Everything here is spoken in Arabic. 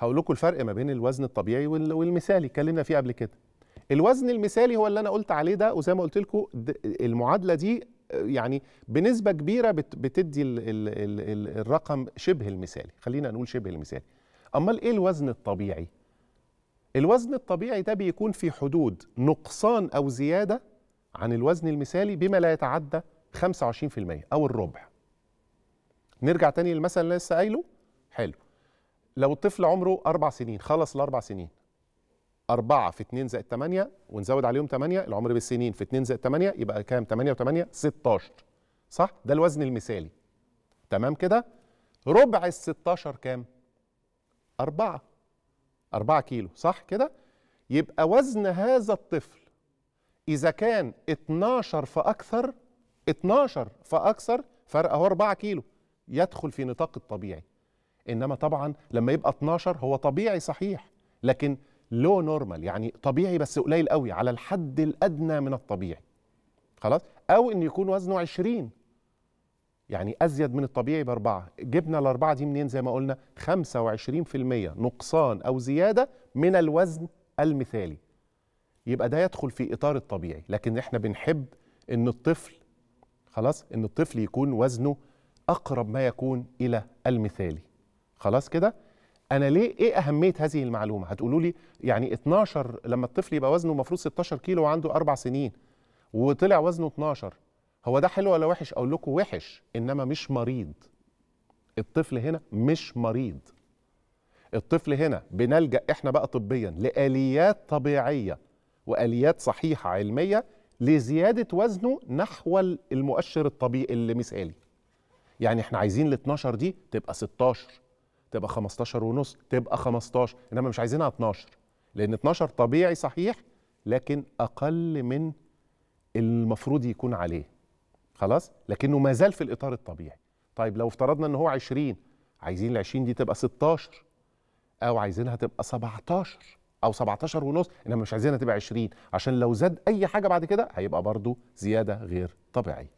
هقول لكم الفرق ما بين الوزن الطبيعي والمثالي اتكلمنا فيه قبل كده الوزن المثالي هو اللي انا قلت عليه ده وزي ما قلت لكم المعادله دي يعني بنسبه كبيره بتدي الـ الـ الـ الرقم شبه المثالي خلينا نقول شبه المثالي امال ايه الوزن الطبيعي الوزن الطبيعي ده بيكون في حدود نقصان او زياده عن الوزن المثالي بما لا يتعدى 25% او الربع نرجع تاني للمثل اللي لسه قايله حلو لو الطفل عمره اربع سنين خلص الاربع سنين أربعة في 2 زائد 8 ونزود عليهم 8 العمر بالسنين في 2 زائد 8 يبقى كام 8 و8 16 صح ده الوزن المثالي تمام كده ربع ال 16 كام 4 4 كيلو صح كده يبقى وزن هذا الطفل إذا كان 12 فأكثر 12 فأكثر فرق أهو 4 كيلو يدخل في نطاق الطبيعي انما طبعا لما يبقى 12 هو طبيعي صحيح لكن لو نورمال يعني طبيعي بس قليل قوي على الحد الادنى من الطبيعي خلاص او ان يكون وزنه 20 يعني ازيد من الطبيعي باربعه جبنا الاربعه دي منين زي ما قلنا 25% نقصان او زياده من الوزن المثالي يبقى ده يدخل في اطار الطبيعي لكن احنا بنحب ان الطفل خلاص ان الطفل يكون وزنه اقرب ما يكون الى المثالي خلاص كده انا ليه ايه اهميه هذه المعلومه هتقولوا لي يعني 12 لما الطفل يبقى وزنه المفروض 16 كيلو وعنده اربع سنين وطلع وزنه 12 هو ده حلو ولا وحش اقول لكم وحش انما مش مريض الطفل هنا مش مريض الطفل هنا بنلجا احنا بقى طبيا لاليات طبيعيه واليات صحيحه علميه لزياده وزنه نحو المؤشر الطبيعي المثالي يعني احنا عايزين ال 12 دي تبقى 16 تبقى 15 ونص تبقى 15 انما مش عايزينها 12 لان 12 طبيعي صحيح لكن اقل من المفروض يكون عليه خلاص لكنه ما زال في الاطار الطبيعي طيب لو افترضنا ان هو 20 عايزين ال 20 دي تبقى 16 او عايزينها تبقى 17 او 17 ونص انما مش عايزينها تبقى 20 عشان لو زاد اي حاجه بعد كده هيبقى برضو زياده غير طبيعيه